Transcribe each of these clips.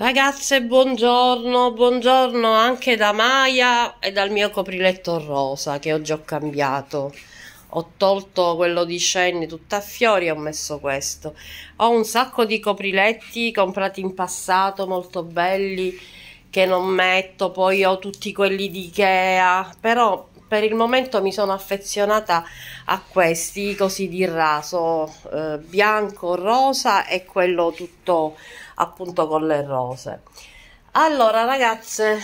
Ragazze, buongiorno, buongiorno anche da Maya e dal mio copriletto rosa che oggi ho cambiato. Ho tolto quello di Shenny tutta a fiori e ho messo questo. Ho un sacco di copriletti comprati in passato, molto belli, che non metto. Poi ho tutti quelli di Ikea, però per il momento mi sono affezionata a questi così di raso eh, bianco rosa e quello tutto appunto con le rose allora ragazze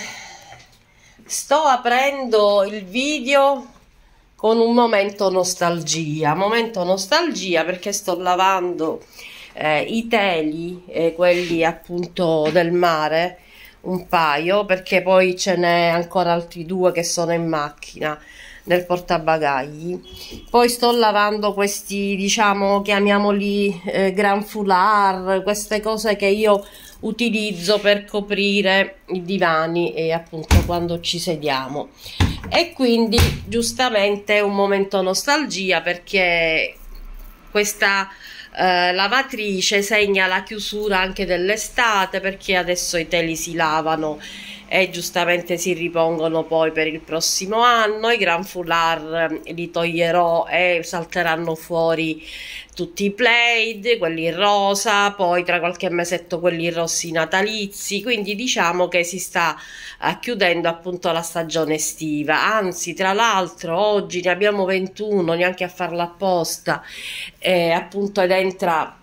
sto aprendo il video con un momento nostalgia momento nostalgia perché sto lavando eh, i teli eh, quelli appunto del mare un paio perché poi ce n'è ancora altri due che sono in macchina nel portabagagli poi sto lavando questi diciamo chiamiamoli eh, gran foulard queste cose che io utilizzo per coprire i divani e appunto quando ci sediamo e quindi giustamente è un momento nostalgia perché questa eh, lavatrice segna la chiusura anche dell'estate perché adesso i teli si lavano e giustamente si ripongono poi per il prossimo anno. I gran foulard ehm, li toglierò e salteranno fuori tutti i plaid, quelli rosa, poi tra qualche mesetto quelli rossi natalizi, quindi diciamo che si sta eh, chiudendo appunto la stagione estiva, anzi tra l'altro oggi ne abbiamo 21, neanche a farla apposta, eh, appunto ed entra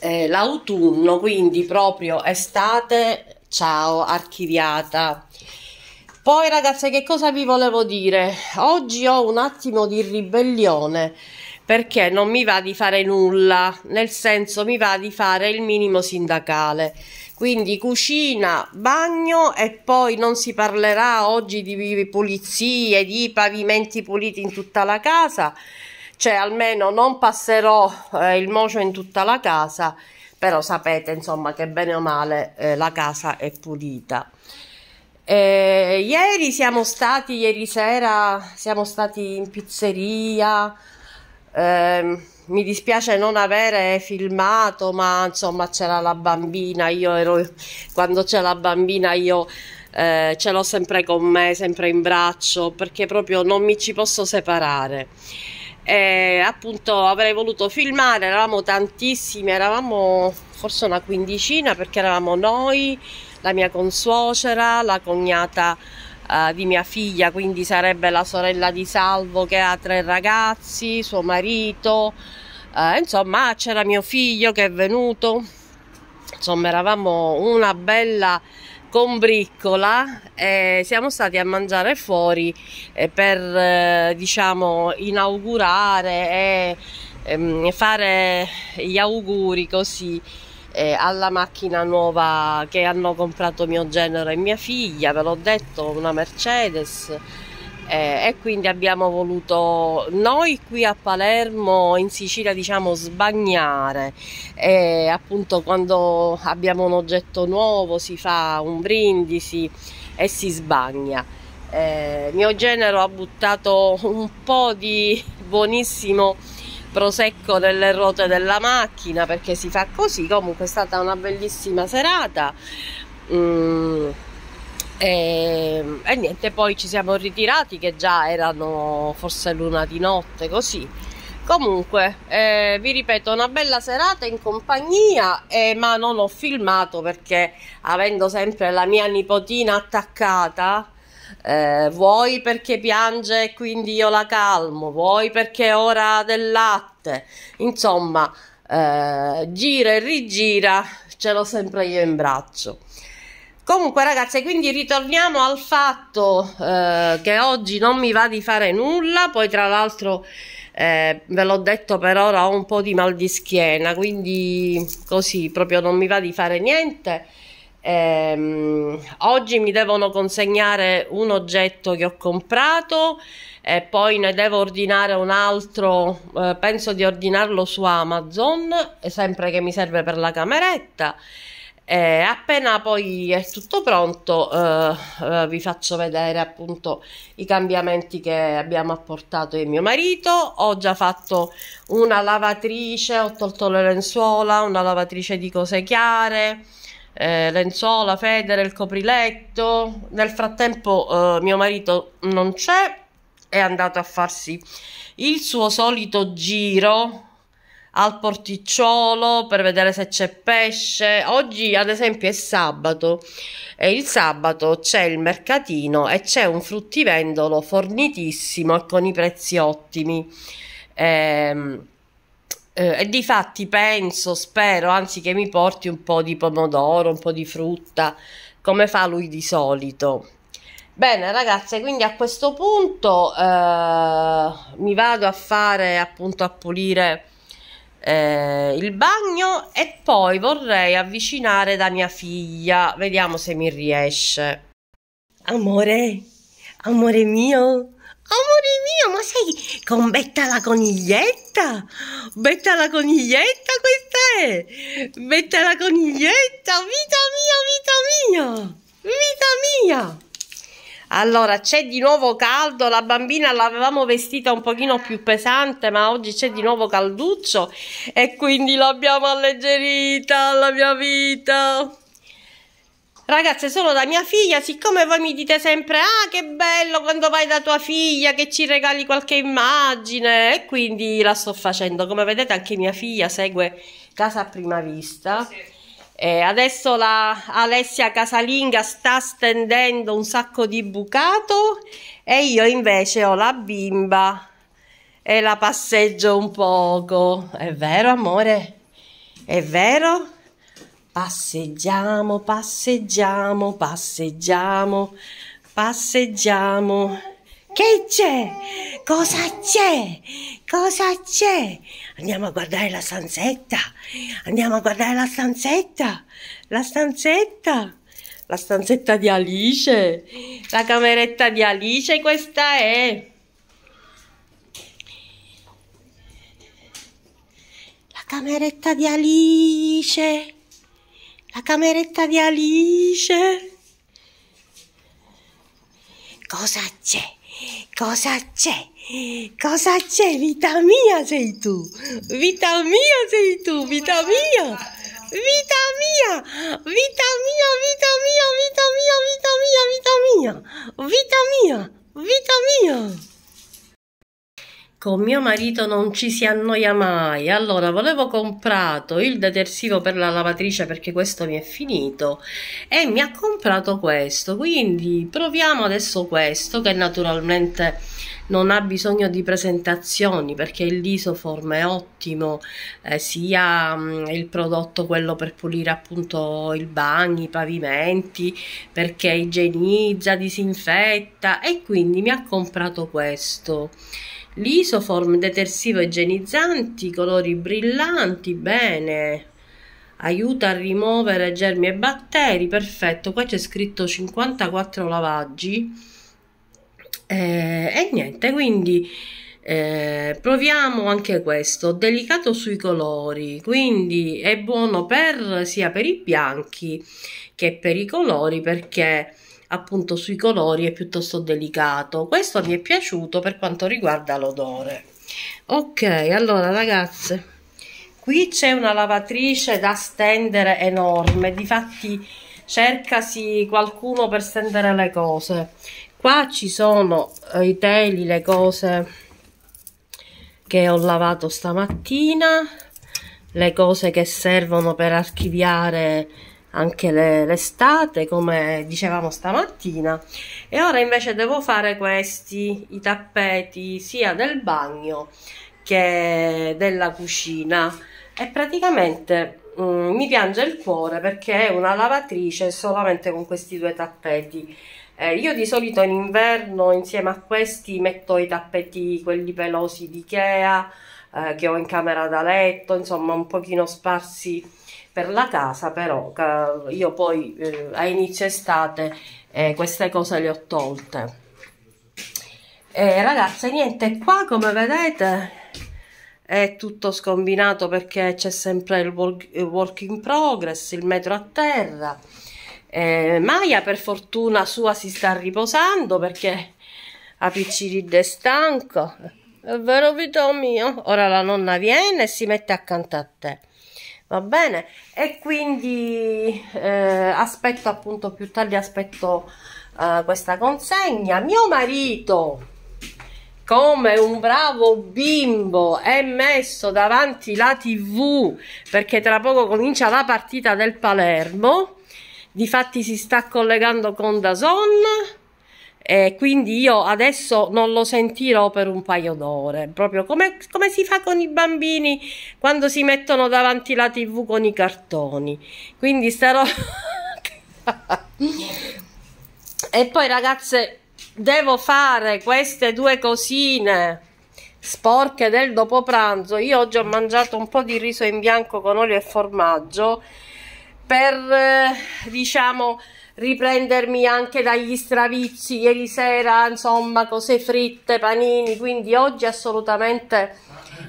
eh, l'autunno, quindi proprio estate, ciao, archiviata. Poi ragazze che cosa vi volevo dire? Oggi ho un attimo di ribellione perché non mi va di fare nulla, nel senso mi va di fare il minimo sindacale. Quindi cucina, bagno e poi non si parlerà oggi di pulizie, di pavimenti puliti in tutta la casa, cioè almeno non passerò eh, il mocio in tutta la casa, però sapete insomma che bene o male eh, la casa è pulita. Eh, ieri siamo stati, ieri sera siamo stati in pizzeria, Ehm, mi dispiace non avere filmato, ma insomma c'era la bambina, io ero quando c'è la bambina io eh, ce l'ho sempre con me, sempre in braccio, perché proprio non mi ci posso separare. E appunto avrei voluto filmare, eravamo tantissimi, eravamo forse una quindicina perché eravamo noi, la mia consuocera, la cognata eh, di mia figlia, quindi sarebbe la sorella di Salvo che ha tre ragazzi, suo marito, uh, insomma c'era mio figlio che è venuto, insomma eravamo una bella combriccola e siamo stati a mangiare fuori eh, per diciamo inaugurare e ehm, fare gli auguri così eh, alla macchina nuova che hanno comprato mio genero e mia figlia, ve l'ho detto, una Mercedes. Eh, e quindi abbiamo voluto noi qui a Palermo in Sicilia diciamo sbagnare eh, appunto quando abbiamo un oggetto nuovo si fa un brindisi e si sbagna eh, mio genero ha buttato un po' di buonissimo prosecco delle ruote della macchina perché si fa così comunque è stata una bellissima serata mm, e, ehm, e, niente poi ci siamo ritirati che già erano forse l'una di notte così comunque eh, vi ripeto una bella serata in compagnia eh, ma non ho filmato perché avendo sempre la mia nipotina attaccata eh, vuoi perché piange e quindi io la calmo, vuoi perché è ora del latte, insomma eh, gira e rigira, ce l'ho sempre io in braccio. Comunque ragazzi, quindi ritorniamo al fatto eh, che oggi non mi va di fare nulla, poi tra l'altro eh, ve l'ho detto per ora ho un po' di mal di schiena, quindi così proprio non mi va di fare niente Ehm, oggi mi devono consegnare un oggetto che ho comprato e poi ne devo ordinare un altro, eh, penso di ordinarlo su Amazon, sempre che mi serve per la cameretta. E appena poi è tutto pronto eh, eh, vi faccio vedere appunto i cambiamenti che abbiamo apportato io e mio marito ho già fatto una lavatrice ho tolto le lenzuola una lavatrice di cose chiare eh, lenzuola, federe, il copriletto. Nel frattempo eh, mio marito non c'è, è andato a farsi il suo solito giro al porticciolo per vedere se c'è pesce. Oggi, ad esempio, è sabato e il sabato c'è il mercatino e c'è un fruttivendolo fornitissimo e con i prezzi ottimi. Eh, eh, e difatti penso, spero, anzi che mi porti un po' di pomodoro, un po' di frutta, come fa lui di solito. Bene ragazze, quindi a questo punto eh, mi vado a fare appunto a pulire eh, il bagno e poi vorrei avvicinare da mia figlia, vediamo se mi riesce. Amore, amore mio, Amore mio, ma sei con Betta la coniglietta? Betta la coniglietta questa è! Betta la coniglietta, vita mia, vita mia! Vita mia! Allora, c'è di nuovo caldo, la bambina l'avevamo vestita un pochino più pesante, ma oggi c'è di nuovo calduccio e quindi l'abbiamo alleggerita la mia vita. Ragazze, sono da mia figlia, siccome voi mi dite sempre ah che bello quando vai da tua figlia che ci regali qualche immagine e quindi la sto facendo. Come vedete anche mia figlia segue Casa a Prima Vista. Sì. E adesso la Alessia Casalinga sta stendendo un sacco di bucato e io invece ho la bimba e la passeggio un poco. È vero amore? È vero? Passeggiamo, passeggiamo, passeggiamo, passeggiamo. Che c'è? Cosa c'è? Cosa c'è? Andiamo a guardare la stanzetta. Andiamo a guardare la stanzetta. La stanzetta. La stanzetta di Alice. La cameretta di Alice, questa è. La cameretta di Alice la cameretta di Alice. Cosa c'è? Cosa c'è? Cosa c'è? Vita mia sei tu! Vita mia sei tu! Vita mia! Vita mia! Vita mia, vita mia, vita mia, vita mia, vita mia, vita mia! Vita mia! Vita mia! Con ecco, mio marito non ci si annoia mai. Allora, volevo comprato il detersivo per la lavatrice perché questo mi è finito e mi ha comprato questo. Quindi proviamo adesso questo che naturalmente non ha bisogno di presentazioni perché l'isoform è ottimo, eh, sia mh, mm, il prodotto quello per pulire appunto il bagno, i pavimenti, perché igienizza, disinfetta e quindi mi ha comprato questo l'isoform, detersivo igienizzanti, colori brillanti, bene, aiuta a rimuovere germi e batteri, perfetto, qua c'è scritto 54 lavaggi eh, e niente, quindi eh, proviamo anche questo, delicato sui colori, quindi è buono per, sia per i bianchi che per i colori perché appunto sui colori è piuttosto delicato questo mi è piaciuto per quanto riguarda l'odore ok allora ragazze qui c'è una lavatrice da stendere enorme difatti cercasi qualcuno per stendere le cose qua ci sono eh, i teli le cose che ho lavato stamattina le cose che servono per archiviare anche l'estate come dicevamo stamattina e ora invece devo fare questi i tappeti sia del bagno che della cucina e praticamente mh, mm, mi piange il cuore perché è una lavatrice solamente con questi due tappeti eh, io di solito in inverno insieme a questi metto i tappeti quelli pelosi di Ikea eh, che ho in camera da letto, insomma un pochino sparsi per la casa, però io poi eh, a inizio estate eh, queste cose le ho tolte. Eh, ragazze, niente, qua come vedete è tutto scombinato perché c'è sempre il work, il work, in progress, il metro a terra. Eh, Maya per fortuna sua si sta riposando perché Apiccirid è stanco è vero, Vito mio. Ora la nonna viene e si mette accanto a te. Va bene? E quindi eh, aspetto appunto più tardi, aspetto eh, questa consegna. Mio marito come un bravo bimbo è messo davanti la tv perché tra poco comincia la partita del Palermo difatti si sta collegando con Dazon eh, quindi io adesso non lo sentirò per un paio d'ore, proprio come, come, si fa con i bambini quando si mettono davanti la tv con i cartoni, quindi starò... e poi ragazze, devo fare queste due cosine sporche del dopo pranzo, io oggi ho mangiato un po' di riso in bianco con olio e formaggio per, eh, diciamo riprendermi anche dagli stravizi ieri sera, insomma, cose fritte, panini, quindi oggi assolutamente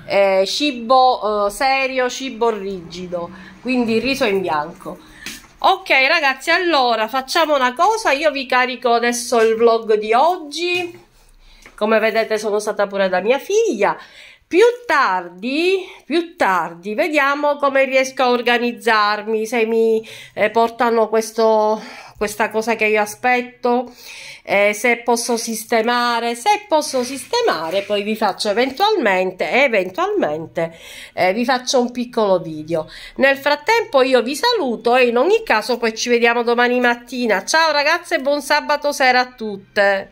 eh, cibo eh, serio, cibo rigido, quindi riso in bianco. Ok ragazzi, allora facciamo una cosa, io vi carico adesso il vlog di oggi, come vedete sono stata pure da mia figlia, più tardi, più tardi, vediamo come riesco a organizzarmi, se mi eh, portano questo questa cosa che io aspetto eh, se posso sistemare se posso sistemare poi vi faccio eventualmente eventualmente eh, vi faccio un piccolo video nel frattempo io vi saluto e in ogni caso poi ci vediamo domani mattina ciao ragazze buon sabato sera a tutte